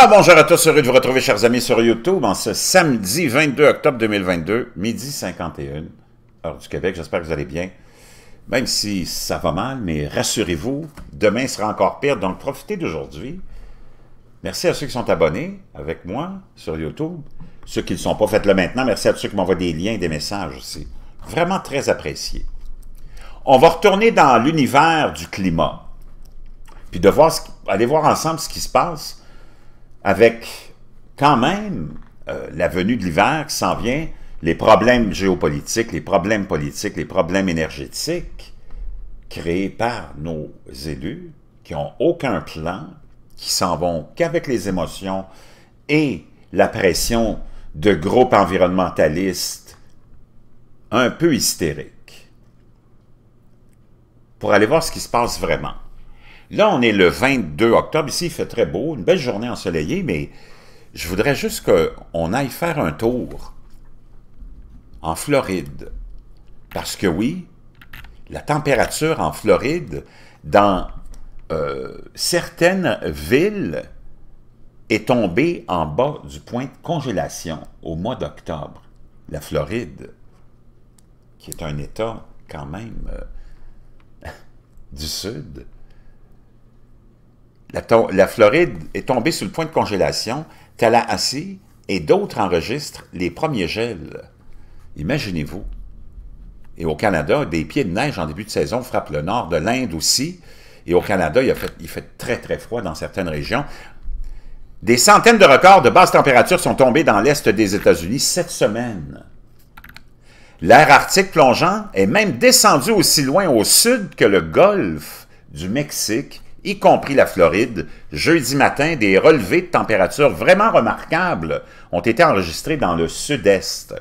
Ah bonjour à tous, heureux de vous retrouver, chers amis, sur YouTube en ce samedi 22 octobre 2022, midi 51, heure du Québec. J'espère que vous allez bien. Même si ça va mal, mais rassurez-vous, demain sera encore pire, donc profitez d'aujourd'hui. Merci à ceux qui sont abonnés avec moi sur YouTube. Ceux qui ne le sont pas, faites-le maintenant. Merci à ceux qui m'envoient des liens et des messages aussi. Vraiment très apprécié. On va retourner dans l'univers du climat, puis de voir aller voir ensemble ce qui se passe avec quand même euh, la venue de l'hiver qui s'en vient, les problèmes géopolitiques, les problèmes politiques, les problèmes énergétiques créés par nos élus qui n'ont aucun plan, qui s'en vont qu'avec les émotions et la pression de groupes environnementalistes un peu hystériques pour aller voir ce qui se passe vraiment. Là, on est le 22 octobre. Ici, il fait très beau, une belle journée ensoleillée, mais je voudrais juste qu'on aille faire un tour en Floride. Parce que oui, la température en Floride, dans euh, certaines villes, est tombée en bas du point de congélation au mois d'octobre. La Floride, qui est un État quand même euh, du Sud, la, Floride est tombée sur le point de congélation, Tallahassee et d'autres enregistrent les premiers gels. Imaginez-vous. Et au Canada, des pieds de neige en début de saison frappent le nord de l'Inde aussi. Et au Canada, il, fait, il fait très très froid dans certaines régions. Des centaines de records de basse température sont tombés dans l'est des États-Unis cette semaine. L'air arctique plongeant est même descendu aussi loin au sud que le golfe du Mexique y compris la Floride, jeudi matin, des relevés de température vraiment remarquables ont été enregistrés dans le sud-est.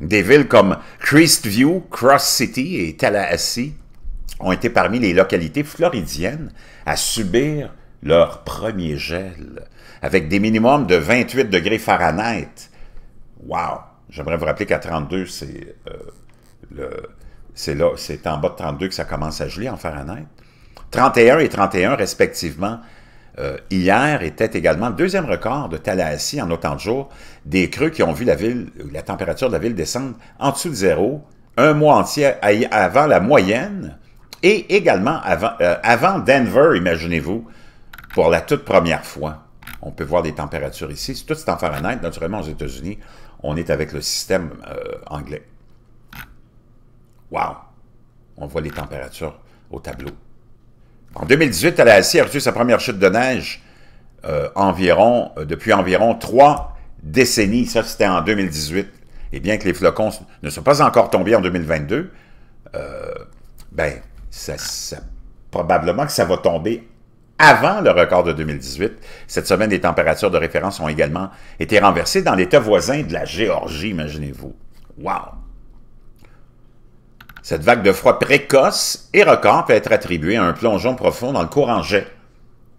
Des villes comme Christview, Cross City et Tallahassee ont été parmi les localités floridiennes à subir leur premier gel, avec des minimums de 28 degrés Fahrenheit. Wow! J'aimerais vous rappeler qu'à 32, c'est euh, c'est en bas de 32 que ça commence à geler en Fahrenheit. 31 et 31 respectivement. Euh, hier était également le deuxième record de Tallahassee en autant de jours, des creux qui ont vu la, ville, la température de la ville descendre en dessous de zéro, un mois entier avant la moyenne, et également euh, avant, Denver, imaginez-vous, pour la toute première fois. On peut voir des températures ici. tout est en Fahrenheit. Naturellement, aux États-Unis, on est avec le système euh, anglais. Wow! On voit les températures au tableau. En 2018, elle a reçu sa première chute de neige euh, environ, euh, depuis environ trois décennies. Ça, c'était en 2018. Et bien que les flocons ne soient pas encore tombés en 2022, euh, ben, ça, probablement que ça va tomber avant le record de 2018. Cette semaine, les températures de référence ont également été renversées dans l'État voisin de la Géorgie, imaginez-vous. Wow! Cette vague de froid précoce et record peut être attribuée à un plongeon profond dans le courant jet,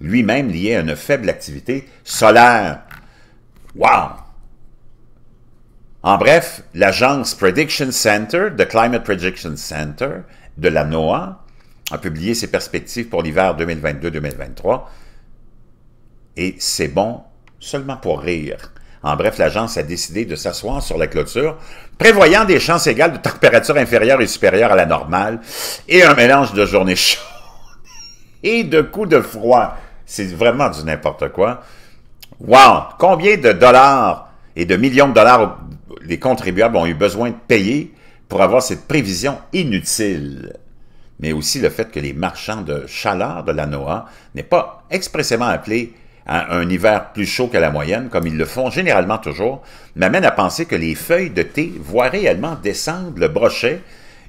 lui-même lié à une faible activité solaire. Wow! En bref, l'agence Prediction Center, The Climate Prediction Center de la NOAA, a publié ses perspectives pour l'hiver 2022-2023 et c'est bon seulement pour rire. En bref, l'agence a décidé de s'asseoir sur la clôture, prévoyant des chances égales de température inférieure et supérieure à la normale et un mélange de journées chaudes et de coups de froid. C'est vraiment du n'importe quoi. Wow! Combien de dollars et de millions de dollars les contribuables ont eu besoin de payer pour avoir cette prévision inutile? Mais aussi le fait que les marchands de chaleur de la NOAA n'aient pas expressément appelé Hein, un hiver plus chaud que la moyenne, comme ils le font généralement toujours, m'amène à penser que les feuilles de thé voient réellement descendre le brochet.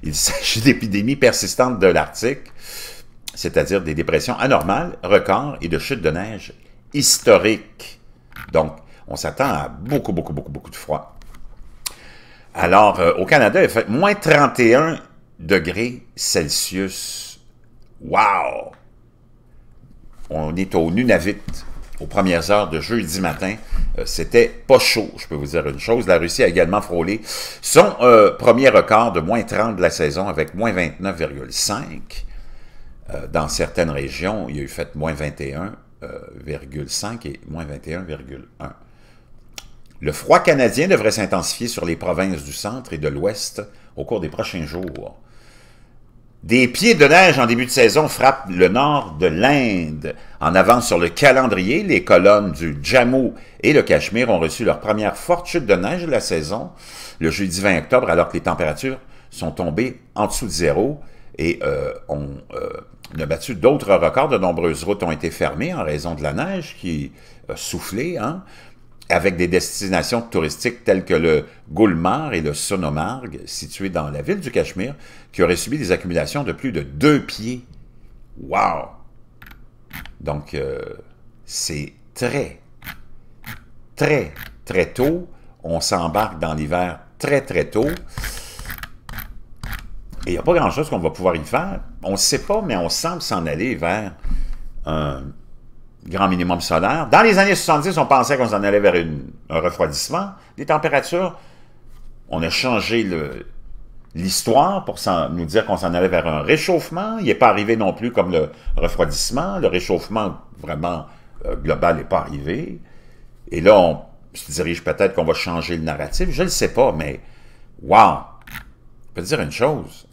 Il s'agit d'épidémies persistantes de l'Arctique, c'est-à-dire des dépressions anormales, records et de chutes de neige historiques. Donc, on s'attend à beaucoup, beaucoup, beaucoup, beaucoup de froid. Alors, euh, au Canada, il fait moins 31 degrés Celsius. Wow! On est au Nunavut aux premières heures de jeudi matin. Euh, c'était pas chaud, je peux vous dire une chose. La Russie a également frôlé son euh, premier record de moins 30 de la saison avec moins 29,5. Euh, dans certaines régions, il y a eu fait moins 21,5 et moins 21,1. Le froid canadien devrait s'intensifier sur les provinces du centre et de l'ouest au cours des prochains jours. Des pieds de neige en début de saison frappent le nord de l'Inde. En avance sur le calendrier, les colonnes du Jammu et le Cachemire ont reçu leur première forte chute de neige de la saison le jeudi 20 octobre, alors que les températures sont tombées en dessous de zéro et on euh, ont euh, battu d'autres records. De nombreuses routes ont été fermées en raison de la neige qui euh, soufflait. Hein avec des destinations touristiques telles que le Goulmar et le Sonomarg, situés dans la ville du Cachemire, qui auraient subi des accumulations de plus de deux pieds. Wow! Donc, euh, c'est très, très, très tôt. On s'embarque dans l'hiver très, très tôt. Et il n'y a pas grand-chose qu'on va pouvoir y faire. On ne sait pas, mais on semble s'en aller vers un, grand minimum solaire. Dans les années 70, on pensait qu'on s'en allait vers un refroidissement des températures. On a changé l'histoire pour nous dire qu'on s'en allait vers un réchauffement. Il n'est pas arrivé non plus comme le refroidissement. Le réchauffement vraiment euh, global n'est pas arrivé. Et là, on se dirige peut-être qu'on va changer le narratif. Je ne le sais pas, mais wow! Je peux te dire une chose.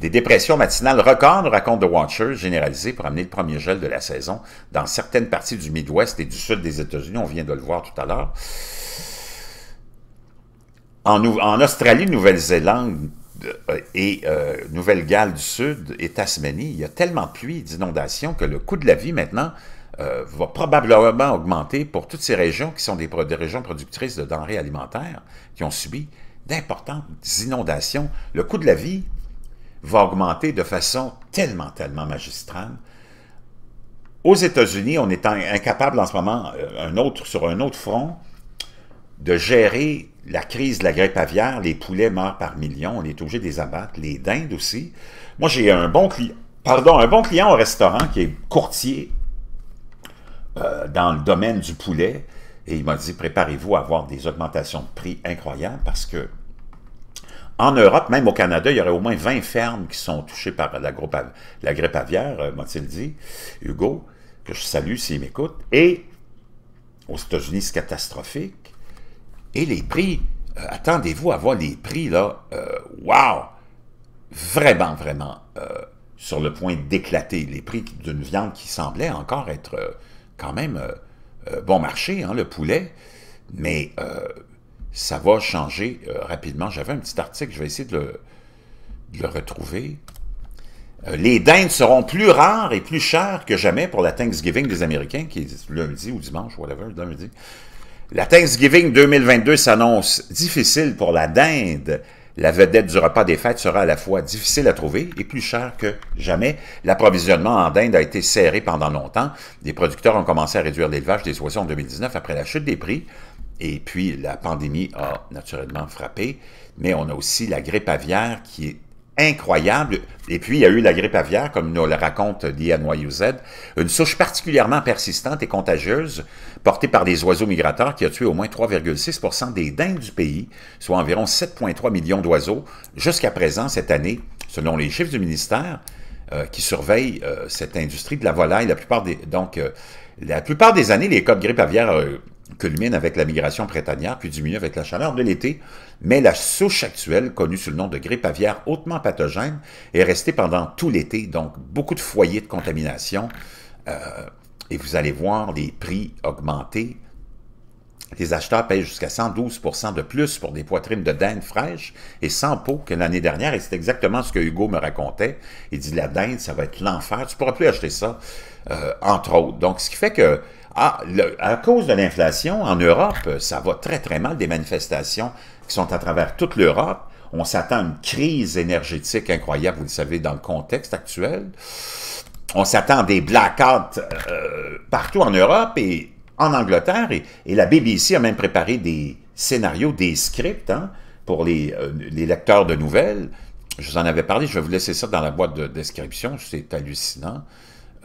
Des dépressions matinales record, raconte The Watcher, généralisées pour amener le premier gel de la saison dans certaines parties du Midwest et du sud des États-Unis. On vient de le voir tout à l'heure. En, Australie, Nouvelle-Zélande euh, et euh, Nouvelle-Galles du Sud et Tasmanie, il y a tellement de pluies, et d'inondations que le coût de la vie maintenant euh, va probablement augmenter pour toutes ces régions qui sont des régions productrices de denrées alimentaires qui ont subi d'importantes inondations. Le coût de la vie va augmenter de façon tellement, tellement magistrale. Aux États-Unis, on est incapable en ce moment, euh, un autre, sur un autre front, de gérer la crise de la grippe aviaire. Les poulets meurent par millions, on est obligé de les abattre, les dindes aussi. Moi, j'ai un bon client, pardon, un bon client au restaurant qui est courtier euh, dans le domaine du poulet, et il m'a dit, préparez-vous à avoir des augmentations de prix incroyables parce que en Europe, même au Canada, il y aurait au moins 20 fermes qui sont touchées par la, grippe, aviaire, euh, m'a-t-il dit, Hugo, que je salue s'il m'écoute. Et aux États-Unis, c'est catastrophique. Et les prix, euh, attendez-vous à voir les prix, là, euh, wow! Vraiment, vraiment sur le point d'éclater. Les prix d'une viande qui semblait encore être quand même bon marché, hein, le poulet. Mais ça va changer euh, rapidement. J'avais un petit article, je vais essayer de le, retrouver. Euh, les dindes seront plus rares et plus chères que jamais pour la Thanksgiving des Américains, qui est lundi ou dimanche, whatever, lundi. La Thanksgiving 2022 s'annonce difficile pour la dinde. La vedette du repas des fêtes sera à la fois difficile à trouver et plus chère que jamais. L'approvisionnement en dinde a été serré pendant longtemps. Des producteurs ont commencé à réduire l'élevage des oiseaux en 2019 après la chute des prix. Et puis, la pandémie a naturellement frappé, mais on a aussi la grippe aviaire qui est incroyable. Et puis, il y a eu la grippe aviaire, comme nous le raconte l'INYUZ, une souche particulièrement persistante et contagieuse portée par des oiseaux migrateurs qui a tué au moins 3,6 des dindes du pays, soit environ 7,3 millions d'oiseaux jusqu'à présent cette année, selon les chiffres du ministère euh, qui surveille euh, cette industrie de la volaille. La plupart des, donc, euh, la plupart des années, les cas de grippe aviaire culmine avec la migration prétanière, puis diminue avec la chaleur de l'été, mais la souche actuelle, connue sous le nom de grippe aviaire hautement pathogène, est restée pendant tout l'été, donc beaucoup de foyers de contamination, euh, et vous allez voir les prix augmenter, les acheteurs payent jusqu'à 112 de plus pour des poitrines de dinde fraîche et sans peau que l'année dernière. Et c'est exactement ce que Hugo me racontait. Il dit, la dinde, ça va être l'enfer. Tu pourras plus acheter ça, euh, entre autres. Donc, ce qui fait que, ah, à cause de l'inflation, en Europe, ça va très, très mal. Des manifestations qui sont à travers toute l'Europe. On s'attend à une crise énergétique incroyable, vous le savez, dans le contexte actuel. On s'attend à des blackouts euh, partout en Europe et en Angleterre, et, la BBC a même préparé des scénarios, des scripts hein, pour euh, les, lecteurs de nouvelles. Je vous en avais parlé, je vais vous laisser ça dans la boîte de description, c'est hallucinant.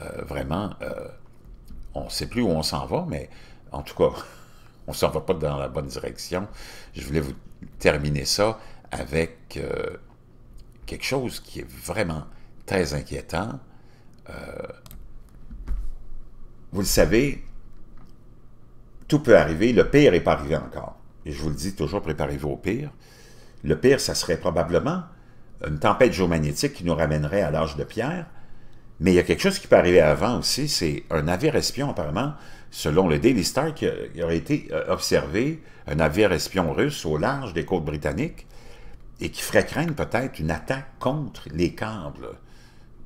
Euh, vraiment, euh, on ne sait plus où on s'en va, mais en tout cas, on ne s'en va pas dans la bonne direction. Je voulais vous terminer ça avec quelque chose qui est vraiment très inquiétant. vous le savez, tout peut arriver. Le pire n'est pas arrivé encore. Et je vous le dis toujours, préparez-vous au pire. Le pire, ça serait probablement une tempête géomagnétique qui nous ramènerait à l'âge de pierre. Mais il y a quelque chose qui peut arriver avant aussi, c'est un navire espion apparemment, selon le Daily Star, qui, aurait été euh, observé, un navire espion russe au large des côtes britanniques, et qui ferait craindre peut-être une attaque contre les câbles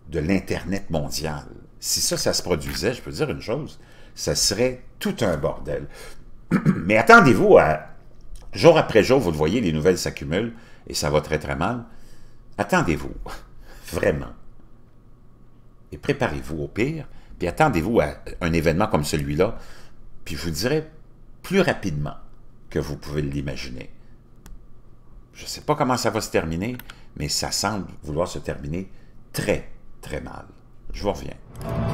de l'Internet mondial. Si ça, ça se produisait, je peux dire une chose, ça serait tout un bordel. Mais attendez-vous à, jour après jour, vous le voyez, les nouvelles s'accumulent et ça va très très mal. Attendez-vous, vraiment. Et préparez-vous au pire, puis attendez-vous à un événement comme celui-là, puis je vous dirai plus rapidement que vous pouvez l'imaginer. Je ne sais pas comment ça va se terminer, mais ça semble vouloir se terminer très, très mal. Je vous reviens.